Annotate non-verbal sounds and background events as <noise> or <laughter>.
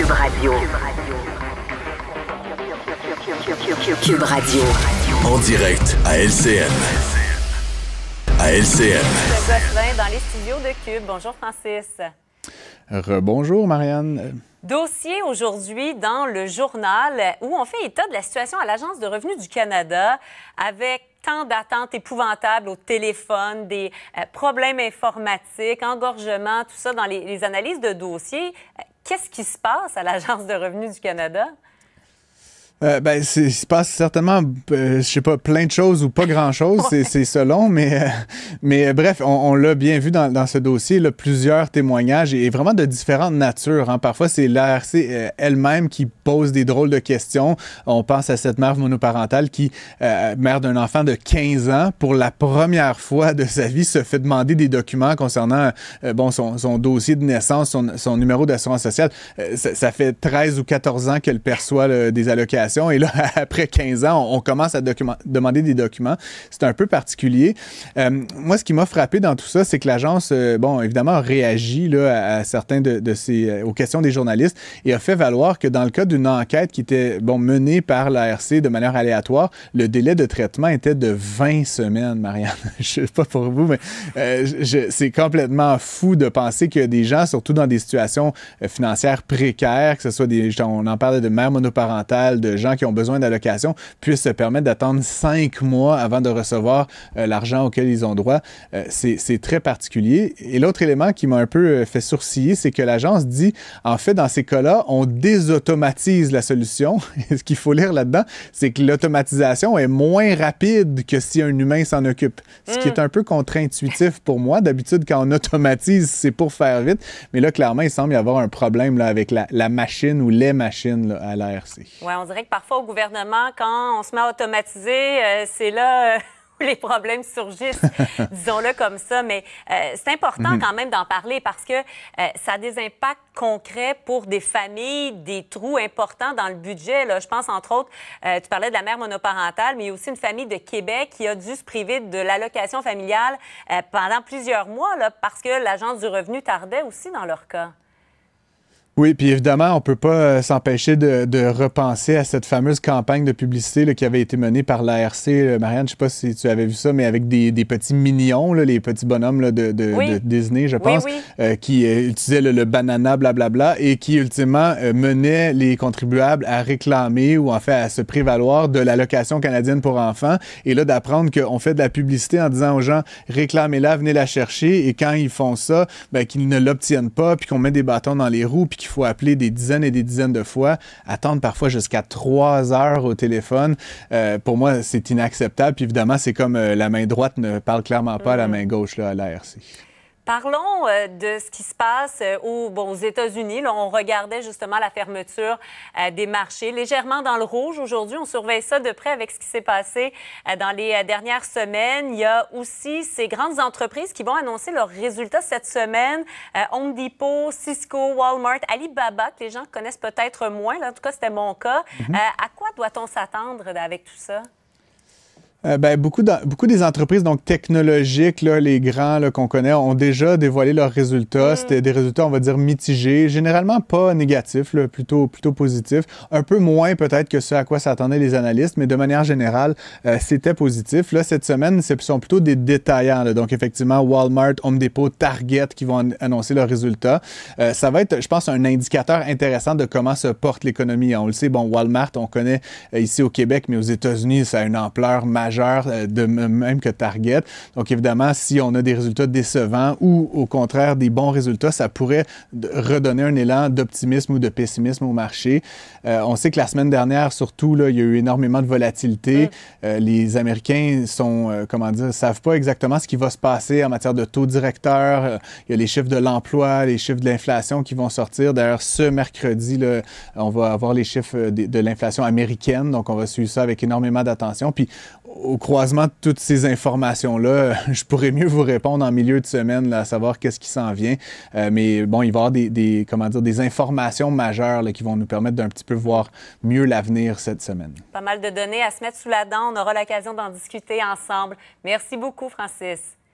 Cube Radio. Cube Radio. En direct à LCN. À LCN. dans les studios de Cube. Bonjour Francis. Rebonjour Marianne. Dossier aujourd'hui dans le journal où on fait état de la situation à l'Agence de revenus du Canada avec tant d'attentes épouvantables au téléphone, des euh, problèmes informatiques, engorgements, tout ça dans les, les analyses de dossiers. Qu'est-ce qui se passe à l'Agence de revenus du Canada? Euh, ben, il se passe certainement, euh, je sais pas, plein de choses ou pas grand-chose, c'est c'est selon, mais, euh, mais euh, bref, on, l'a bien vu dans, dans ce dossier, là, plusieurs témoignages et, vraiment de différentes natures. Hein. Parfois, c'est l'ARC elle-même qui pose des drôles de questions. On pense à cette mère monoparentale qui, mère d'un enfant de 15 ans, pour la première fois de sa vie, se fait demander des documents concernant bon, son, dossier de naissance, son, numéro d'assurance sociale. Ça, fait 13 ou 14 ans qu'elle perçoit des allocations et là, <laughs> après 15 ans, on, commence à demander des documents. C'est un peu particulier. Euh, moi, ce qui m'a frappé dans tout ça, c'est que l'agence, euh, bon, évidemment, réagit là, à, certains de, ces, euh, aux questions des journalistes et a fait valoir que dans le cas d'une enquête qui était bon, menée par l'ARC de manière aléatoire, le délai de traitement était de 20 semaines, Marianne. <laughs> Je sais pas pour vous, mais c'est complètement fou de penser que des gens, surtout dans des situations financières précaires, que ce soit des, gens on en parle de mères monoparentales, de gens qui ont besoin d'allocations puissent se permettre d'attendre cinq mois avant de recevoir euh, l'argent auquel ils ont droit. Euh, c'est très particulier. Et l'autre élément qui m'a un peu euh, fait sourciller, c'est que l'agence dit, en fait, dans ces cas-là, on désautomatise la solution. <laughs> ce qu'il faut lire là-dedans, c'est que l'automatisation est moins rapide que si un humain s'en occupe. Ce qui hmm. est un peu contre-intuitif pour moi. D'habitude, quand on automatise, c'est pour faire vite. Mais là, clairement, il semble y avoir un problème là, avec la, machine ou les machines à l'ARC. Ouais, on dirait parfois au gouvernement, quand on se met à automatiser, euh, c'est là... Euh, <laughs> où les problèmes surgissent, <laughs> disons-le comme ça. Mais euh, c'est important mhm. quand même d'en parler parce que ça a des impacts concrets pour des familles, des trous importants dans le budget. Là. Je pense entre autres, tu parlais de la mère monoparentale, mais il y a aussi une famille de Québec qui a dû se priver de l'allocation familiale pendant plusieurs mois là, parce que l'Agence du revenu tardait aussi dans leur cas. Oui, puis évidemment, on ne peut pas euh, s'empêcher de, de, repenser à cette fameuse campagne de publicité là, qui avait été menée par l'ARC. Euh, Marianne, je ne sais pas si tu avais vu ça, mais avec des, des petits mignons, là, les petits bonhommes là, de, de, Disney, je pense, euh, qui utilisaient le, le, banana, blablabla, et qui ultimement menait menaient les contribuables à réclamer ou en fait à se prévaloir de l'allocation canadienne pour enfants. Et là, d'apprendre qu'on fait de la publicité en disant aux gens réclamez-la, venez la chercher. Et quand ils font ça, ben, qu'ils ne l'obtiennent pas, puis qu'on met des bâtons dans les roues, puis il faut appeler des dizaines et des dizaines de fois, attendre parfois jusqu'à trois heures au téléphone. Euh, pour moi, c'est inacceptable. Puis évidemment, c'est comme euh, la main droite ne parle clairement pas à la mm-hmm. main gauche là, à l'ARC. Parlons euh, de ce qui se passe euh, aux, États-Unis. on regardait justement la fermeture euh, des marchés légèrement dans le rouge. Aujourd'hui, on surveille ça de près avec ce qui s'est passé dans les dernières semaines. Il y a aussi ces grandes entreprises qui vont annoncer leurs résultats cette semaine. Home Depot, Cisco, Walmart, Alibaba, que les gens connaissent peut-être moins. en tout cas, c'était mon cas. Mm-hmm. à quoi doit-on s'attendre avec tout ça? Euh, ben, beaucoup, de, beaucoup des entreprises donc technologiques, là, les grands qu'on connaît, ont déjà dévoilé leurs résultats. Mm. C'était des résultats, on va dire, mitigés, généralement pas négatifs, là, plutôt, plutôt positifs. Un peu moins peut-être que ce à quoi s'attendaient les analystes, mais de manière générale, euh, c'était positif. Là, cette semaine, ce sont plutôt des détaillants. Là. Donc, effectivement, Walmart, Home Depot, Target qui vont annoncer leurs résultats. Euh, ça va être, je pense, un indicateur intéressant de comment se porte l'économie. On le sait, bon, Walmart, on connaît ici au Québec, mais aux États-Unis, ça a une ampleur majeure majeur euh, de même que Target. Donc évidemment, si on a des résultats décevants ou au contraire des bons résultats, ça pourrait redonner un élan d'optimisme ou de pessimisme au marché. Euh, on sait que la semaine dernière, surtout, là, il y a eu énormément de volatilité. Mm. Euh, les Américains sont, comment dire, savent pas exactement ce qui va se passer en matière de taux directeur. il y a les chiffres de l'emploi, les chiffres de l'inflation qui vont sortir. D'ailleurs, ce mercredi, là, on va avoir les chiffres de, de l'inflation américaine. Donc, on va suivre ça avec énormément d'attention. Puis, au croisement de toutes ces informations-là, <laughs> je pourrais mieux vous répondre en milieu de semaine à savoir qu'est-ce qui s'en vient. Euh, mais bon, il va y avoir des, comment dire, des informations majeures qui vont nous permettre d'un petit peu voir mieux l'avenir cette semaine. Pas mal de données à se mettre sous la dent. On aura l'occasion d'en discuter ensemble. Merci beaucoup, Francis.